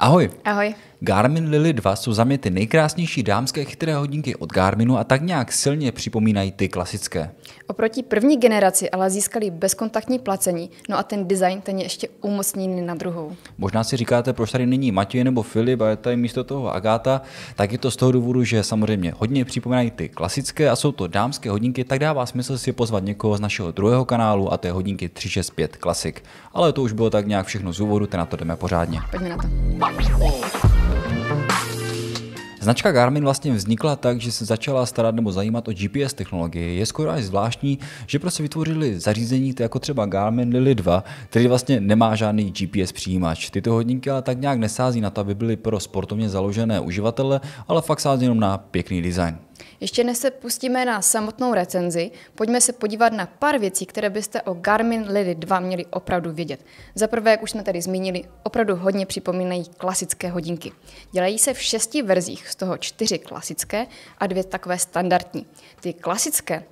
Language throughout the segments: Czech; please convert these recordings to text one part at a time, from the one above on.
Ahoj. Ahoj. Garmin Lily 2 jsou za mě ty nejkrásnější dámské chytré hodinky od Garminu a tak nějak silně připomínají ty klasické. Oproti první generaci ale získali bezkontaktní placení, no a ten design ten je ještě umocněný na druhou. Možná si říkáte, proč tady není Matěj nebo Filip a je tady místo toho Agáta, tak je to z toho důvodu, že samozřejmě hodně připomínají ty klasické a jsou to dámské hodinky, tak dává smysl si pozvat někoho z našeho druhého kanálu a to je hodinky 365 Classic. Ale to už bylo tak nějak všechno z úvodu, na to jdeme pořádně. Pojďme na to. Značka Garmin vlastně vznikla tak, že se začala starat nebo zajímat o GPS technologii. Je skoro až zvláštní, že prostě vytvořili zařízení jako třeba Garmin Lily 2, který vlastně nemá žádný GPS přijímač. Tyto hodinky ale tak nějak nesází na to, aby byly pro sportovně založené uživatele, ale fakt sází jenom na pěkný design. Ještě než se pustíme na samotnou recenzi, pojďme se podívat na pár věcí, které byste o Garmin Lily 2 měli opravdu vědět. Za prvé, jak už jsme tady zmínili, opravdu hodně připomínají klasické hodinky. Dělají se v šesti verzích, z toho čtyři klasické a dvě takové standardní. Ty klasické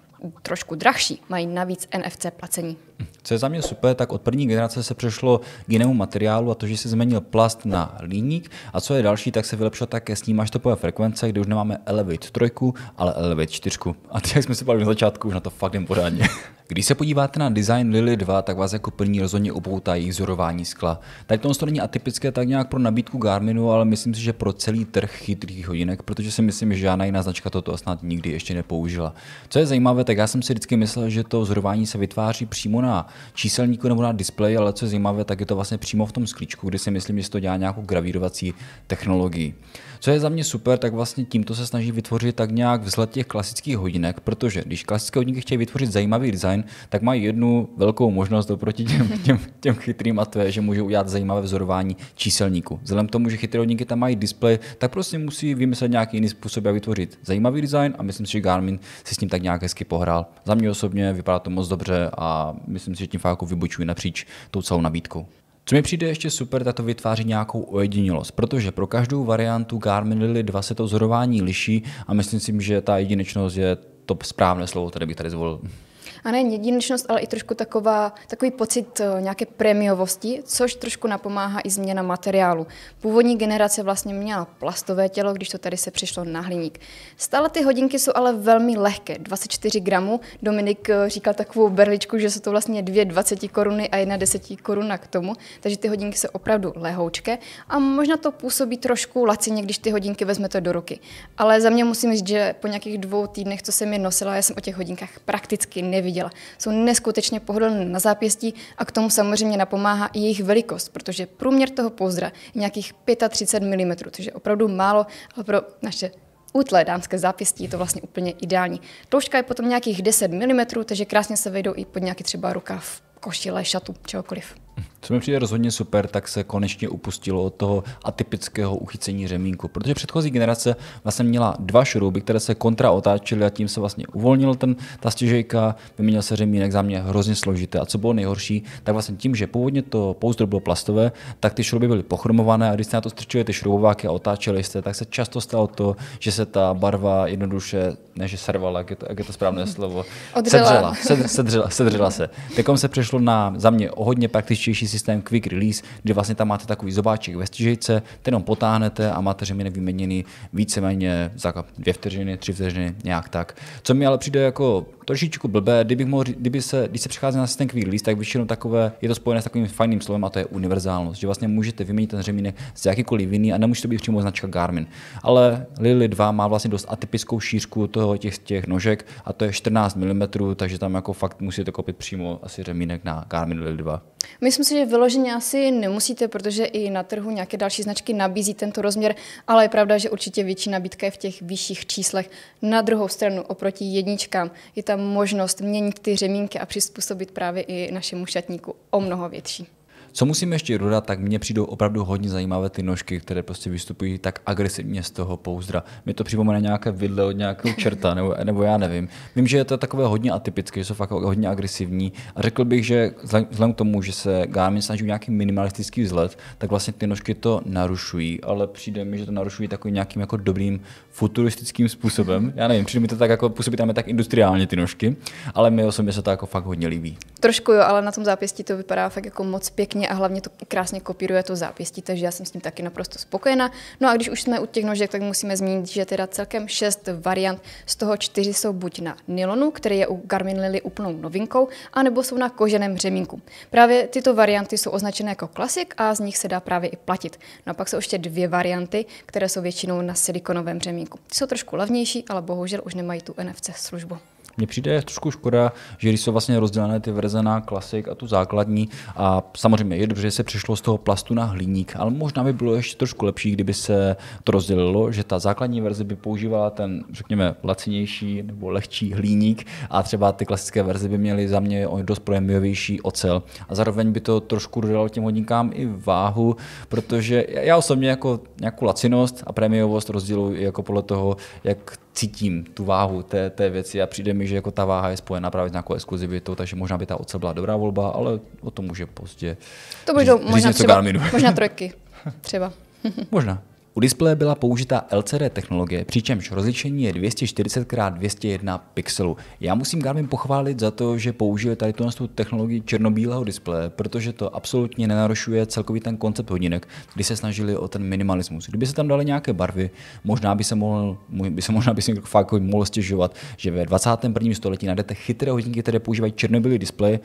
trošku drahší, mají navíc NFC placení. Co je za mě super, tak od první generace se přešlo k jinému materiálu a to, že se změnil plast na líník a co je další, tak se vylepšilo také snímáš topové frekvence, kde už nemáme Elevate 3, ale Elevate 4. A tak jak jsme si bavili na začátku, už na to fakt jen pořádně. Když se podíváte na design Lily 2, tak vás jako první rozhodně upoutá jejich zorování skla. Tady to není atypické tak nějak pro nabídku Garminu, ale myslím si, že pro celý trh chytrých hodinek, protože si myslím, že žádná jiná značka toto snad nikdy ještě nepoužila. Co je zajímavé, tak já jsem si vždycky myslel, že to vzorování se vytváří přímo na číselníku nebo na displeji, ale co je zajímavé, tak je to vlastně přímo v tom sklíčku, kde si myslím, že se to dělá nějakou gravírovací technologií. Co je za mě super, tak vlastně tímto se snaží vytvořit tak nějak vzhled těch klasických hodinek, protože když klasické hodinky chtějí vytvořit zajímavý design, tak mají jednu velkou možnost oproti těm, těm, těm chytrým a to je, že můžou udělat zajímavé vzorování číselníku. Vzhledem k tomu, že chytré hodinky tam mají displej, tak prostě musí vymyslet nějaký jiný způsob, jak vytvořit zajímavý design a myslím si, že Garmin si s tím tak nějak hezky pohrál. Za mě osobně vypadá to moc dobře a myslím si, že tím fakt jako vybočují napříč tou celou nabídkou. Co mi přijde ještě super, tak to vytváří nějakou ojedinělost, protože pro každou variantu Garmin Lily 2 se to vzorování liší a myslím si, že ta jedinečnost je to správné slovo, které bych tady zvolil a nejen jedinečnost, ale i trošku taková, takový pocit eh, nějaké prémiovosti, což trošku napomáhá i změna materiálu. Původní generace vlastně měla plastové tělo, když to tady se přišlo na hliník. Stále ty hodinky jsou ale velmi lehké, 24 gramů. Dominik eh, říkal takovou berličku, že jsou to vlastně dvě 20 koruny a jedna 10 koruna k tomu, takže ty hodinky jsou opravdu lehoučké a možná to působí trošku lacině, když ty hodinky vezmete do ruky. Ale za mě musím říct, že po nějakých dvou týdnech, co jsem je nosila, já jsem o těch hodinkách prakticky nevěděla viděla. Jsou neskutečně pohodlné na zápěstí a k tomu samozřejmě napomáhá i jejich velikost, protože průměr toho pouzdra je nějakých 35 mm, což je opravdu málo, ale pro naše útlé dámské zápěstí je to vlastně úplně ideální. Tloušťka je potom nějakých 10 mm, takže krásně se vejdou i pod nějaký třeba rukáv, košile, šatu, čehokoliv. Co mi přijde rozhodně super, tak se konečně upustilo od toho atypického uchycení řemínku, protože předchozí generace vlastně měla dva šrouby, které se kontra otáčely a tím se vlastně uvolnil ten, ta stěžejka, vyměnil se řemínek, za mě hrozně složité. A co bylo nejhorší, tak vlastně tím, že původně to pouzdro bylo plastové, tak ty šrouby byly pochromované a když jste na to strčili ty šroubováky a otáčeli jste, tak se často stalo to, že se ta barva jednoduše, ne že servala, jak je to, jak je to správné slovo, sedřela, sedřela, sedřela, sedřela se. Tekom se přešlo na za mě o hodně praktičtější nejčastější systém Quick Release, kde vlastně tam máte takový zobáček ve stěžejce, ten ho potáhnete a máte řemínek vyměněný víceméně za dvě vteřiny, tři vteřiny, nějak tak. Co mi ale přijde jako trošičku blbé, kdybych mohl, kdyby se, když se přechází na systém Quick Release, tak většinou takové, je to spojené s takovým fajným slovem a to je univerzálnost, že vlastně můžete vyměnit ten řemínek z jakýkoliv jiný a nemusí to být přímo značka Garmin. Ale Lily 2 má vlastně dost atypickou šířku toho těch, těch nožek a to je 14 mm, takže tam jako fakt musíte koupit přímo asi řemínek na Garmin Lily 2. My Myslím si, že vyloženě asi nemusíte, protože i na trhu nějaké další značky nabízí tento rozměr, ale je pravda, že určitě větší nabídka je v těch vyšších číslech. Na druhou stranu oproti jedničkám je tam možnost měnit ty řemínky a přizpůsobit právě i našemu šatníku o mnoho větší. Co musím ještě dodat, tak mně přijdou opravdu hodně zajímavé ty nožky, které prostě vystupují tak agresivně z toho pouzdra. Mě to připomene nějaké vidle od nějakého čerta, nebo, nebo já nevím. Vím, že je to takové hodně atypické, že jsou fakt hodně agresivní. A řekl bych, že vzhledem k tomu, že se Garmin snaží nějaký minimalistický vzhled, tak vlastně ty nožky to narušují, ale přijde mi, že to narušují takovým nějakým jako dobrým futuristickým způsobem. Já nevím, přijde mi to tak jako působí tam tak industriálně ty nožky, ale mi osobně se to jako fakt hodně líbí. Trošku jo, ale na tom zápěstí to vypadá fakt jako moc pěkně pěkně a hlavně to krásně kopíruje to zápěstí, takže já jsem s tím taky naprosto spokojená. No a když už jsme u těch nožek, tak musíme zmínit, že teda celkem šest variant, z toho čtyři jsou buď na nylonu, který je u Garmin Lily úplnou novinkou, anebo jsou na koženém řemínku. Právě tyto varianty jsou označené jako klasik a z nich se dá právě i platit. No a pak jsou ještě dvě varianty, které jsou většinou na silikonovém řemínku. Ty jsou trošku levnější, ale bohužel už nemají tu NFC službu mně přijde trošku škoda, že když jsou vlastně rozdělené ty verze na klasik a tu základní, a samozřejmě je dobře, že se přešlo z toho plastu na hliník, ale možná by bylo ještě trošku lepší, kdyby se to rozdělilo, že ta základní verze by používala ten, řekněme, lacinější nebo lehčí hliník a třeba ty klasické verze by měly za mě dost projemlivější ocel. A zároveň by to trošku dodalo těm hodinkám i váhu, protože já osobně jako nějakou lacinost a prémiovost rozděluji jako podle toho, jak cítím tu váhu té, té věci a přijde mi, že jako ta váha je spojená právě s nějakou exkluzivitou, takže možná by ta ocel byla dobrá volba, ale o tom může pozdě. To bude možná, třeba, možná trojky. Třeba. možná. U displeje byla použita LCD technologie, přičemž rozlišení je 240x201 pixelů. Já musím Garmin pochválit za to, že použije tady tu, tu technologii černobílého displeje, protože to absolutně nenarušuje celkový ten koncept hodinek, kdy se snažili o ten minimalismus. Kdyby se tam dali nějaké barvy, možná by se mohl, by se možná by se fakt jako mohl stěžovat, že ve 21. století najdete chytré hodinky, které používají černobílý displej.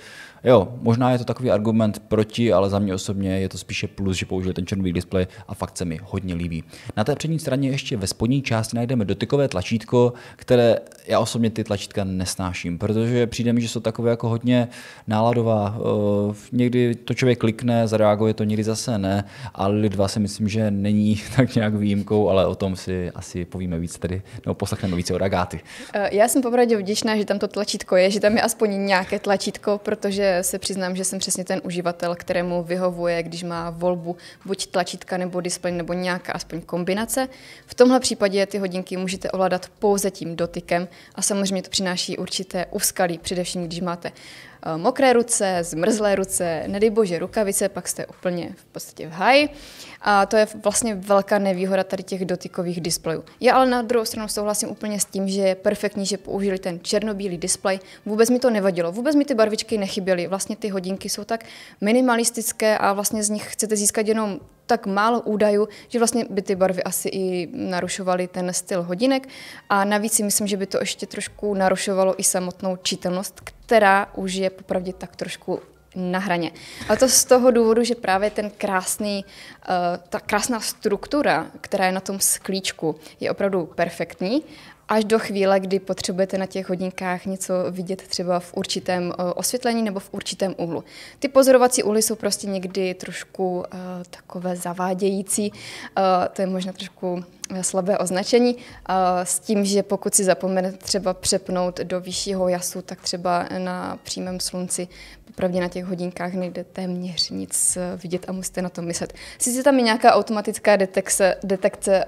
Jo, možná je to takový argument proti, ale za mě osobně je to spíše plus, že použili ten černobílý displej a fakt se mi hodně líbí. Na té přední straně ještě ve spodní části najdeme dotykové tlačítko, které já osobně ty tlačítka nesnáším, protože přijde mi, že jsou takové jako hodně náladová. Eh, někdy to člověk klikne, zareaguje to, někdy zase ne. A Lidva si myslím, že není tak nějak výjimkou, ale o tom si asi povíme víc tady. nebo poslechneme více o ragáty. Eh, já jsem popravdě vděčná, že tam to tlačítko je, že tam je aspoň nějaké tlačítko, protože se přiznám, že jsem přesně ten uživatel, kterému vyhovuje, když má volbu buď tlačítka nebo displej nebo nějaká aspoň alespoň kombinace. V tomhle případě ty hodinky můžete ovládat pouze tím dotykem a samozřejmě to přináší určité úskalí, především když máte Eh, mokré ruce, zmrzlé ruce, nedej bože rukavice, pak jste úplně v podstatě v haj. A to je vlastně velká nevýhoda tady těch dotykových displejů. Já ale na druhou stranu souhlasím úplně s tím, že je perfektní, že použili ten černobílý displej. Vůbec mi to nevadilo, vůbec mi ty barvičky nechyběly. Vlastně ty hodinky jsou tak minimalistické a vlastně z nich chcete získat jenom tak málo údajů, že vlastně by ty barvy asi i narušovaly ten styl hodinek. A navíc si myslím, že by to ještě trošku narušovalo i samotnou čitelnost, která už je popravdě tak trošku na hraně. A to z toho důvodu, že právě ten krásný, eh, ta krásná struktura, která je na tom sklíčku, je opravdu perfektní až do chvíle, kdy potřebujete na těch hodinkách něco vidět třeba v určitém eh, osvětlení nebo v určitém úhlu. Ty pozorovací úhly jsou prostě někdy trošku uh, takové zavádějící, uh, to je možná trošku slabé označení, s tím, že pokud si zapomenete třeba přepnout do vyššího jasu, tak třeba na přímém slunci, popravdě na těch hodinkách nejde téměř nic vidět a musíte na to myslet. Sice tam je nějaká automatická detekce, detekce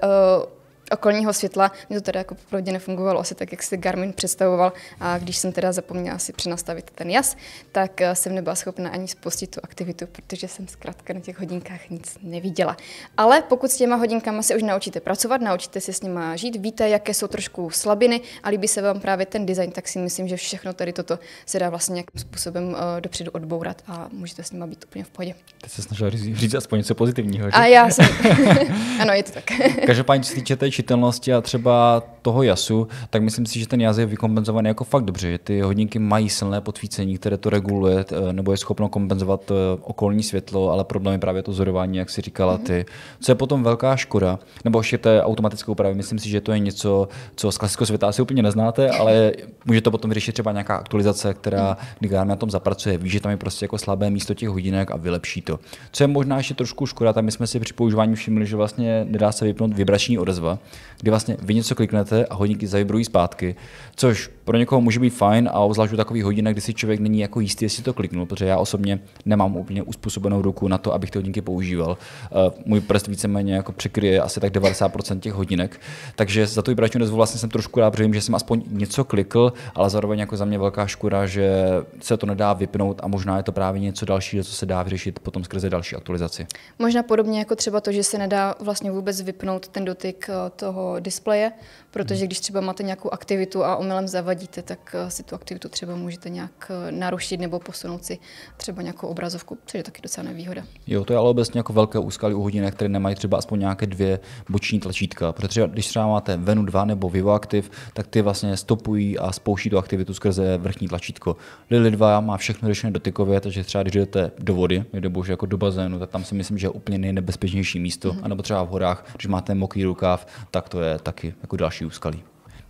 okolního světla. Mně to teda jako popravdě nefungovalo asi tak, jak si Garmin představoval a když jsem teda zapomněla si přenastavit ten jas, tak eh, jsem nebyla schopna ani spustit tu aktivitu, protože jsem zkrátka na těch hodinkách nic neviděla. Ale pokud s těma hodinkama se už naučíte pracovat, naučíte se s nima žít, víte, jaké jsou trošku slabiny a líbí se vám právě ten design, tak si myslím, že všechno tady toto se dá vlastně nějakým způsobem eh, dopředu odbourat a můžete s nima být úplně v pohodě. Teď se snažila říct aspoň něco pozitivního. Že? A já jsem. ano, je to tak. Každopádně, co se týče té překlíčitelnosti a třeba toho jasu, tak myslím si, že ten jas je vykompenzovaný jako fakt dobře, že ty hodinky mají silné podsvícení, které to reguluje eh, nebo je schopno kompenzovat eh, okolní světlo, ale problém je právě to zorování, jak si říkala mhm. ty. Co je potom velká škoda, nebo ještě té automatické úpravy, myslím si, že to je něco, co z klasického světa asi úplně neznáte, ale může to potom vyřešit třeba nějaká aktualizace, která, mhm. kdy Garmin na tom zapracuje, ví, že tam je prostě jako slabé místo těch hodinek a vylepší to. Co je možná ještě trošku škoda, tam my jsme si při používání všimli, že vlastně nedá se vypnout vibrační odezva, kdy vlastně vy něco kliknete práce a hodinky zavibrují zpátky, což pro někoho může být fajn a obzvlášť u takových hodinek, kdy si člověk není jako jistý, jestli to kliknul, protože já osobně nemám úplně uspůsobenou ruku na to, abych ty hodinky používal. Eh, můj prst víceméně jako překryje asi tak 90% těch hodinek, takže za tu vibrační odezvu vlastně jsem trošku rád, protože že jsem aspoň něco klikl, ale zároveň jako za mě velká škoda, že se to nedá vypnout a možná je to právě něco dalšího, co se dá vyřešit potom skrze další aktualizaci. Možná podobně jako třeba to, že se nedá vlastně vůbec vypnout ten dotyk eh, toho displeje, Protože mhm. když třeba máte nějakou aktivitu a omylem zavadíte, tak eh, si tu aktivitu třeba můžete nějak eh, narušit nebo posunout si třeba nějakou obrazovku, což je taky docela nevýhoda. Jo, to je ale obecně jako velké úskalí u hodinek, které nemají třeba aspoň nějaké dvě boční tlačítka. Protože když třeba máte Venu 2 nebo Vivo aktiv, tak ty vlastně stopují a spouští tu aktivitu skrze vrchní tlačítko. Lily 2 má všechno řešené dotykově, takže třeba když jdete do vody nebo už jako do bazénu, tak tam si myslím, že je úplně nejnebezpečnější místo. Mm-hmm. A nebo třeba v horách, když máte mokrý rukáv, tak to je taky jako další úskalí.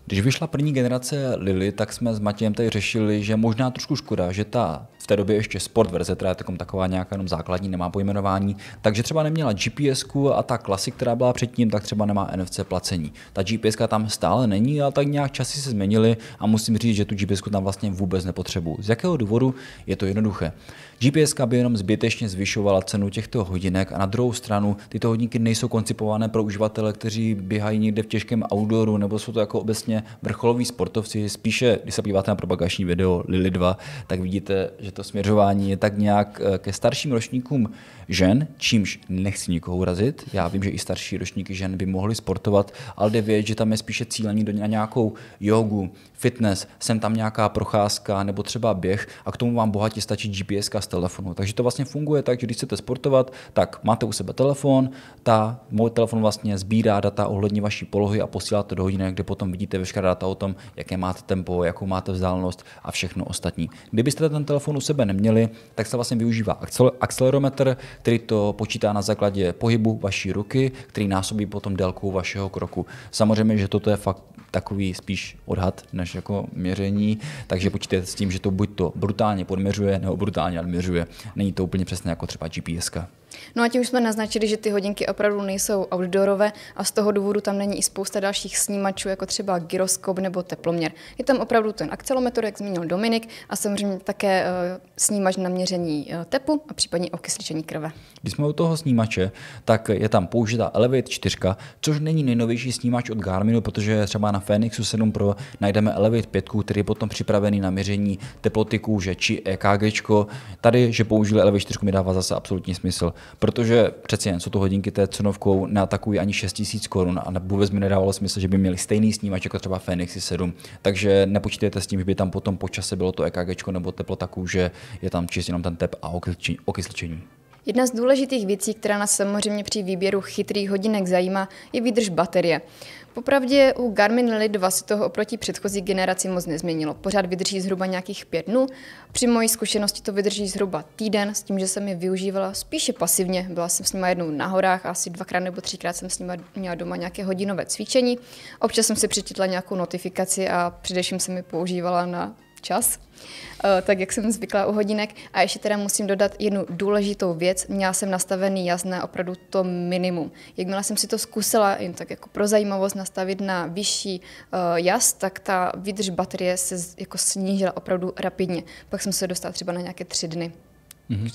Když vyšla první generace Lily, tak jsme s Matějem tady řešili, že možná trošku škoda, že ta v té době ještě sport verze, která je taková nějaká jenom základní, nemá pojmenování, takže třeba neměla GPS a ta klasik, která byla předtím, tak třeba nemá NFC placení. Ta GPS tam stále není, ale tak nějak časy se změnily a musím říct, že tu GPS tam vlastně vůbec nepotřebuju. Z jakého důvodu? Je to jednoduché. GPS by jenom zbytečně zvyšovala cenu těchto hodinek a na druhou stranu tyto hodinky nejsou koncipované pro uživatele, kteří běhají někde v těžkém outdooru nebo jsou to jako obecně vrcholoví sportovci. Spíše, když se podíváte na propagační video Lily 2, tak vidíte, že to směřování je tak nějak eh, ke starším ročníkům žen, čímž nechci nikoho urazit. Já vím, že i starší ročníky žen by mohly sportovat, ale jde vědět, že tam je spíše cílení na nějakou jogu, fitness, sem tam nějaká procházka nebo třeba běh a k tomu vám bohatě stačí GPS z telefonu. Takže to vlastně funguje tak, že když chcete sportovat, tak máte u sebe telefon, ta, můj telefon vlastně sbírá data ohledně vaší polohy a posílá to do hodiny, kde potom vidíte veškerá data o tom, jaké máte tempo, jakou máte vzdálenost a všechno ostatní. Kdybyste ten telefon sebe neměli, tak se vlastně využívá akcelerometr, který to počítá na základě pohybu vaší ruky, který násobí potom délku vašeho kroku. Samozřejmě, že toto je fakt takový spíš odhad než jako měření, takže počítejte s tím, že to buď to brutálně podměřuje nebo brutálně nadměřuje. Není to úplně přesně jako třeba GPS. -ka. No a tím už jsme naznačili, že ty hodinky opravdu nejsou outdoorové a z toho důvodu tam není i spousta dalších snímačů, jako třeba gyroskop nebo teploměr. Je tam opravdu ten akcelometr, jak zmínil Dominik, a samozřejmě také eh, snímač na měření eh, tepu a případně okysličení krve. Když jsme u toho snímače, tak je tam použita Elevate 4, což není nejnovější snímač od Garminu, protože třeba na Fenixu 7 Pro najdeme Elevate 5, který je potom připravený na měření teploty kůže či EKG. Tady, že použili Elevate 4, mi dává zase absolutní smysl, protože přeci jen jsou to hodinky té cenovkou neatakují ani 6000 korun a vůbec mi nedávalo smysl, že by měli stejný snímač jako třeba Fenixy 7. Takže nepočítejte s tím, že by tam potom po čase bylo to EKG nebo teplota kůže protože je tam čistě jenom ten tep a okysličení. Jedna z důležitých věcí, která nás samozřejmě při výběru chytrých hodinek zajímá, je výdrž baterie. Popravdě u Garmin Lily 2 se toho oproti předchozí generaci moc nezměnilo. Pořád vydrží zhruba nějakých pět dnů. Při mojí zkušenosti to vydrží zhruba týden, s tím, že jsem je využívala spíše pasivně. Byla jsem s nima jednou na horách, asi dvakrát nebo třikrát jsem s nima měla doma nějaké hodinové cvičení. Občas jsem si přečetla nějakou notifikaci a především jsem je používala na čas, eh, tak jak jsem zvykla u hodinek. A ještě teda musím dodat jednu důležitou věc. Měla jsem nastavený jasné opravdu to minimum. Jakmile jsem si to zkusila jen tak jako pro zajímavost nastavit na vyšší eh, jas, tak ta výdrž baterie se jako snížila opravdu rapidně. Pak jsem se dostala třeba na nějaké tři dny. Mm-hmm.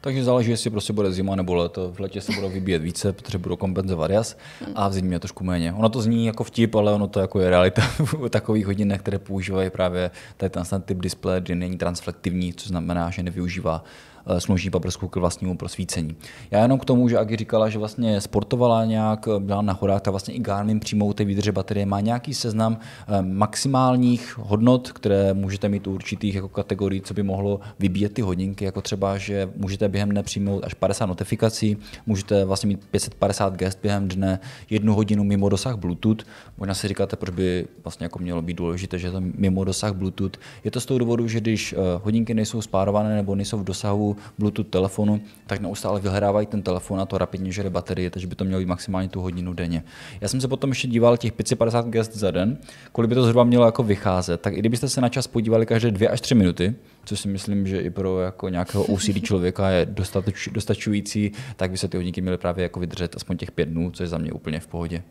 Takže záleží, jestli prostě bude zima nebo leto. V letě se budou vybíjet více, protože budou kompenzovat jas a v zimě trošku méně. Ono to zní jako vtip, ale ono to jako je realita v takových hodinách, které používají právě tady ten typ displeje, kdy není transflektivní, což znamená, že nevyužívá Eh, slouží paprsku k vlastnímu prosvícení. Já jenom k tomu, že Agi říkala, že vlastně sportovala nějak, eh, byla na horách, tak vlastně i Garmin přímo u té výdrže baterie má nějaký seznam eh, maximálních hodnot, které můžete mít u určitých jako kategorií, co by mohlo vybíjet ty hodinky, jako třeba, že můžete během dne přijmout až 50 notifikací, můžete vlastně mít 550 gest během dne, jednu hodinu mimo dosah Bluetooth. Možná si říkáte, proč by vlastně jako mělo být důležité, že to mimo dosah Bluetooth. Je to z toho důvodu, že když hodinky nejsou spárované nebo nejsou v dosahu Bluetooth telefonu, tak neustále vyhledávají ten telefon a to rapidně žere baterie, takže by to mělo být maximálně tu hodinu denně. Já jsem se potom ještě díval těch 550 gest za den, kolik by to zhruba mělo jako vycházet. Tak i kdybyste se na čas podívali každé dvě až tři minuty, což si myslím, že i pro jako nějakého úsilí člověka je dostač, dostačující, tak by se ty hodinky měly právě jako vydržet aspoň těch pět dnů, což je za mě úplně v pohodě.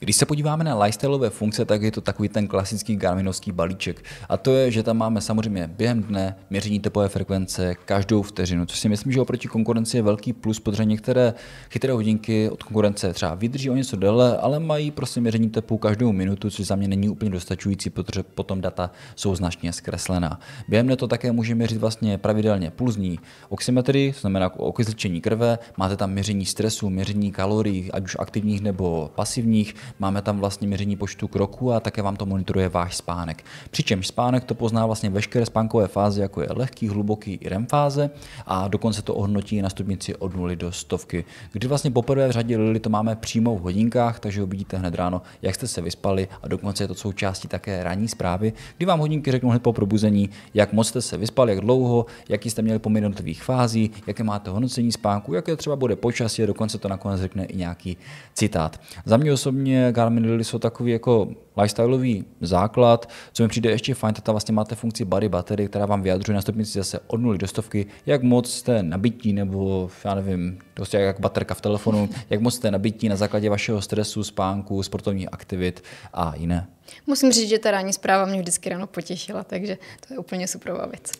Když se podíváme na lifestyleové funkce, tak je to takový ten klasický Garminovský balíček. A to je, že tam máme samozřejmě během dne měření tepové frekvence každou vteřinu, což si myslím, že oproti konkurenci je velký plus, protože některé chytré hodinky od konkurence třeba vydrží o něco déle, ale mají prostě měření tepu každou minutu, což za mě není úplně dostačující, protože potom data jsou značně zkreslená. Během dne to také může měřit vlastně pravidelně pulzní oximetry, to znamená jako okysličení krve, máte tam měření stresu, měření kalorií, ať už aktivních nebo pasivních, Máme tam vlastně měření počtu kroků a také vám to monitoruje váš spánek. Přičemž spánek to pozná vlastně veškeré spánkové fáze, jako je lehký, hluboký i REM fáze a dokonce to ohodnotí na stupnici od 0 do stovky. Kdy vlastně poprvé v řadě Lily to máme přímo v hodinkách, takže uvidíte hned ráno, jak jste se vyspali a dokonce je to součástí také ranní zprávy, kdy vám hodinky řeknou hned po probuzení, jak moc jste se vyspali, jak dlouho, jaký jste měli poměr jednotlivých fází, jaké máte hodnocení spánku, jaké třeba bude počasí, dokonce to nakonec řekne i nějaký citát. Za mě osobně mě Garmin Lily jsou takový jako lifestyleový základ. Co mi přijde ještě fajn, tak tam vlastně máte funkci body baterie, která vám vyjadřuje na stupnici zase od 0 do stovky, jak moc jste nabití, nebo já nevím, prostě jak baterka v telefonu, jak moc jste nabití na základě vašeho stresu, spánku, sportovních aktivit a jiné. Musím říct, že ta ranní zpráva mě vždycky ráno potěšila, takže to je úplně super věc.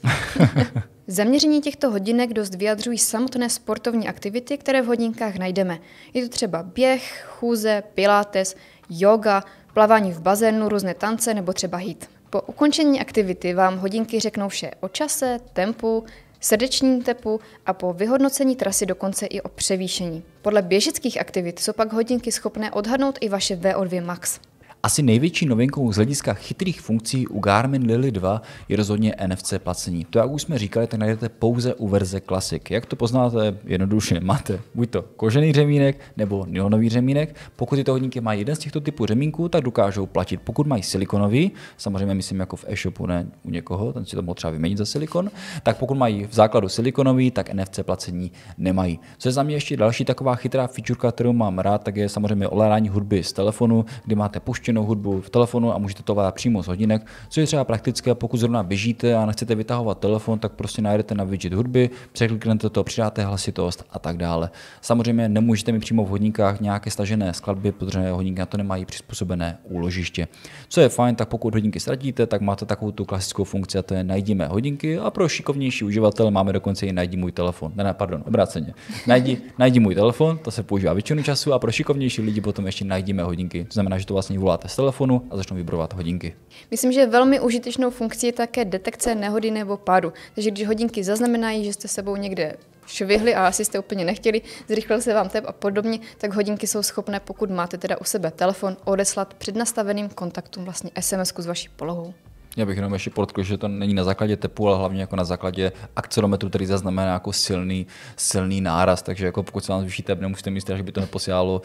Zaměření těchto hodinek dost vyjadřují samotné sportovní aktivity, které v hodinkách najdeme. Je to třeba běh, chůze, pilates, yoga, plavání v bazénu, různé tance nebo třeba hit. Po ukončení aktivity vám hodinky řeknou vše o čase, tempu, srdeční tepu a po vyhodnocení trasy dokonce i o převýšení. Podle běžeckých aktivit jsou pak hodinky schopné odhadnout i vaše VO2 max. Asi největší novinkou z hlediska chytrých funkcí u Garmin Lily 2 je rozhodně NFC placení. To, jak už jsme říkali, tak najdete pouze u verze Classic. Jak to poznáte? Jednoduše máte buď to kožený řemínek nebo neonový řemínek. Pokud tyto hodinky mají jeden z těchto typů řemínků, tak dokážou platit. Pokud mají silikonový, samozřejmě myslím jako v e-shopu, ne u někoho, ten si to mohl třeba vyměnit za silikon, tak pokud mají v základu silikonový, tak NFC placení nemají. Co je za mě ještě další taková chytrá featureka, kterou mám rád, tak je samozřejmě olerání hudby z telefonu, kdy máte puště puštěnou hudbu v telefonu a můžete to vás přímo z hodinek, co je třeba praktické, pokud zrovna běžíte a nechcete vytahovat telefon, tak prostě najdete na widget hudby, překliknete to, přidáte hlasitost a tak dále. Samozřejmě nemůžete mít přímo v hodinkách nějaké stažené skladby, protože hodinky na to nemají přizpůsobené úložiště. Co je fajn, tak pokud hodinky ztratíte, tak máte takovou tu klasickou funkci a to je najdíme hodinky a pro šikovnější uživatel máme dokonce i najdi můj telefon. Ne, ne pardon, obráceně. Najdi, najdi můj telefon, to se používá většinu času a pro šikovnější lidi potom ještě najdíme hodinky. To znamená, že to vlastně volá voláte z telefonu a začnou vibrovat hodinky. Myslím, že velmi užitečnou funkcí je také detekce nehody nebo pádu. Takže když hodinky zaznamenají, že jste sebou někde švihli a asi jste úplně nechtěli, zrychlil se vám tep a podobně, tak hodinky jsou schopné, pokud máte teda u sebe telefon, odeslat přednastaveným kontaktům vlastně SMS-ku s vaší polohou. Já bych jenom ještě podotkl, že to není na základě tepu, ale hlavně jako na základě akcelometru, který zaznamená jako silný, silný náraz. Takže jako pokud se vám zvýší tep, nemusíte mít strach, že by to neposílalo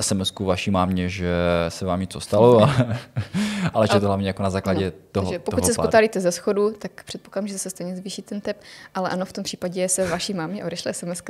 sms eh, vaší mámě, že se vám něco stalo, ale, že to hlavně jako na základě no, toho. Takže pokud toho se skutálíte ze schodu, tak předpokládám, že se stejně zvýší ten tep, ale ano, v tom případě se vaší mámě odešle sms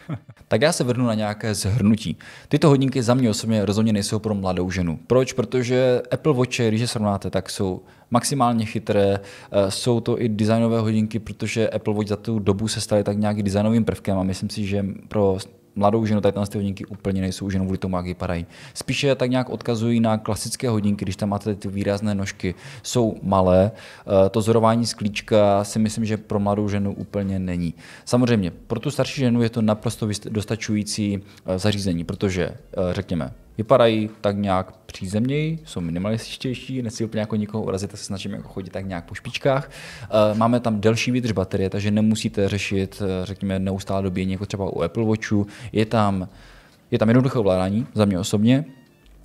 Tak já se vrhnu na nějaké zhrnutí. Tyto hodinky za mě osobně rozhodně nejsou pro mladou ženu. Proč? Protože Apple Watch, když je srovnáte, tak jsou maximálně chytré. Eh, jsou to i designové hodinky, protože Apple Watch za tu dobu se staly tak nějaký designovým prvkem a myslím si, že pro mladou ženu tady ty hodinky úplně nejsou už jenom kvůli tomu, jak vypadají. Spíše tak nějak odkazují na klasické hodinky, když tam máte ty výrazné nožky. Jsou malé, eh, to zorování z klíčka si myslím, že pro mladou ženu úplně není. Samozřejmě, pro tu starší ženu je to naprosto dostačující eh, zařízení, protože řekněme, vypadají tak nějak přízemněji, jsou minimalističtější, nechci úplně jako nikoho urazit, se snažíme jako chodit tak nějak po špičkách. Eh, máme tam delší výdrž baterie, takže nemusíte řešit, eh, řekněme, neustále dobíjení, jako třeba u Apple Watchu. Je tam je tam jednoduché ovládání, za mě osobně,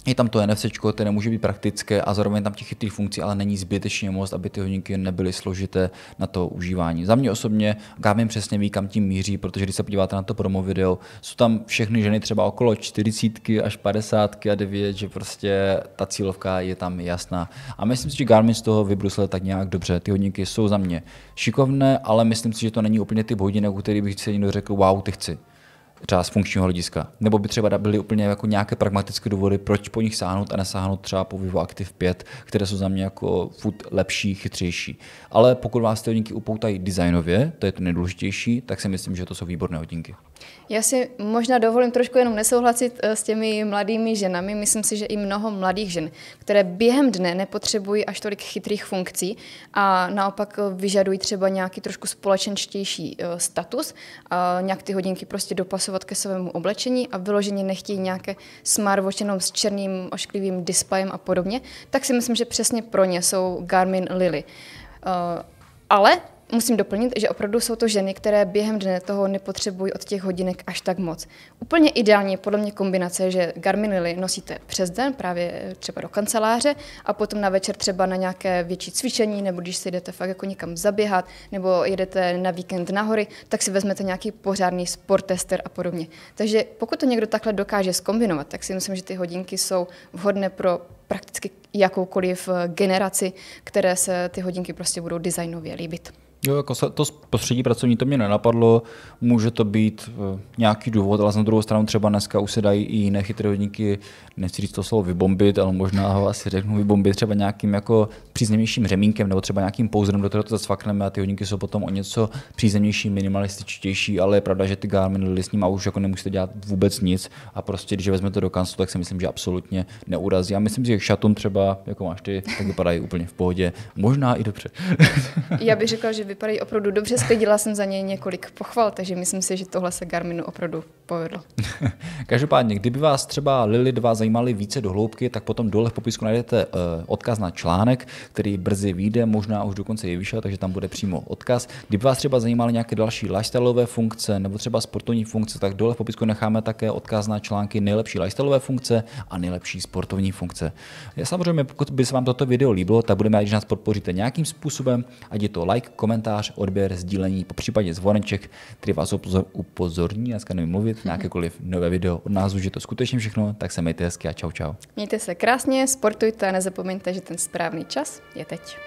je tam to NFC, které může být praktické a zároveň tam těch chytrých funkcí, ale není zbytečně moc, aby ty hodinky nebyly složité na to užívání. Za mě osobně Garmin přesně ví, kam tím míří, protože když se podíváte na to promo video, jsou tam všechny ženy třeba okolo 40 až 50 a 9, že prostě ta cílovka je tam jasná. A myslím si, že Garmin z toho vybrusil tak nějak dobře. Ty hodinky jsou za mě šikovné, ale myslím si, že to není úplně typ hodinek, u kterých bych si někdo řekl, wow, ty chci třeba z funkčního hlediska. Nebo by třeba byly úplně jako nějaké pragmatické důvody, proč po nich sáhnout a nesáhnout třeba po Vivo Active 5, které jsou za mě jako food lepší, chytřejší. Ale pokud vás ty hodinky upoutají designově, to je to nejdůležitější, tak si myslím, že to jsou výborné hodinky. Já si možná dovolím trošku jenom nesouhlasit eh, s těmi mladými ženami. Myslím si, že i mnoho mladých žen, které během dne nepotřebují až tolik chytrých funkcí a naopak eh, vyžadují třeba nějaký trošku společenštější eh, status, a nějak ty hodinky prostě dopasovat ke svému oblečení a vyloženě nechtějí nějaké smartwatch jenom s černým ošklivým displejem a podobně, tak si myslím, že přesně pro ně jsou Garmin Lily. Ale musím doplnit, že opravdu jsou to ženy, které během dne toho nepotřebují od těch hodinek až tak moc. Úplně je podle mě kombinace, že Garmin Lily nosíte přes den, právě eh, třeba do kanceláře a potom na večer třeba na nějaké větší cvičení, nebo když si jdete fakt jako někam zaběhat, nebo jedete na víkend na hory, tak si vezmete nějaký pořádný sportester a podobně. Takže pokud to někdo takhle dokáže skombinovat, tak si myslím, že ty hodinky jsou vhodné pro prakticky jakoukoliv eh, generaci, které se ty hodinky prostě budou designově líbit. Jo, jako se to prostředí pracovní, to mě nenapadlo. Může to být eh, nějaký důvod, ale na druhou stranu třeba dneska už se dají i jiné chytré hodinky, nechci říct to slovo vybombit, ale možná ho asi řeknu vybombit třeba nějakým jako příznivějším řemínkem nebo třeba nějakým pouzrem, do kterého to zasvakneme a ty hodinky jsou potom o něco příznivější, minimalističtější, ale je pravda, že ty Garmin lidi s ním a už jako nemusíte dělat vůbec nic a prostě když vezmete do kanclu, tak si myslím, že absolutně neurazí. A myslím si, šatům třeba, jako máš ty, tak vypadají úplně v pohodě, možná i dobře. Já bych řekla, že vypadají opravdu dobře, sklidila jsem za něj několik pochval, takže myslím si, že tohle se Garminu opravdu povedlo. Každopádně, kdyby vás třeba Lily 2 zajímaly více do hloubky, tak potom dole v popisku najdete eh, odkaz na článek, který brzy vyjde, možná už dokonce je vyšel, takže tam bude přímo odkaz. Kdyby vás třeba zajímaly nějaké další lifestyleové funkce nebo třeba sportovní funkce, tak dole v popisku necháme také odkaz na články nejlepší lifestyleové funkce a nejlepší sportovní funkce. Já Samozřejmě, pokud by se vám toto video líbilo, tak budeme rádi, když nás podpoříte nějakým způsobem, ať je to like, komentář, odběr, sdílení, po případě zvoneček, který vás upozorní, dneska nevím mluvit, nějakékoliv mhm. nové video od nás už je to skutečně všechno, tak se mějte hezky a čau čau. Mějte se krásně, sportujte a nezapomeňte, že ten správný čas je teď.